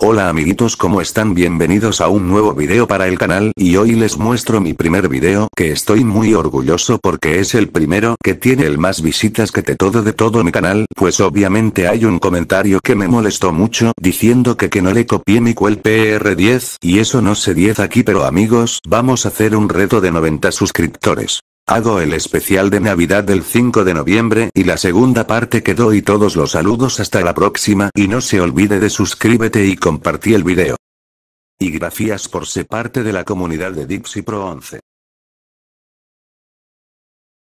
Hola amiguitos ¿cómo están? Bienvenidos a un nuevo video para el canal y hoy les muestro mi primer video que estoy muy orgulloso porque es el primero que tiene el más visitas que te todo de todo mi canal pues obviamente hay un comentario que me molestó mucho diciendo que que no le copié mi cuel PR10 y eso no sé 10 aquí pero amigos vamos a hacer un reto de 90 suscriptores. Hago el especial de Navidad del 5 de noviembre y la segunda parte quedó y todos los saludos hasta la próxima y no se olvide de suscríbete y compartí el video. Y gracias por ser parte de la comunidad de Dipsy Pro 11.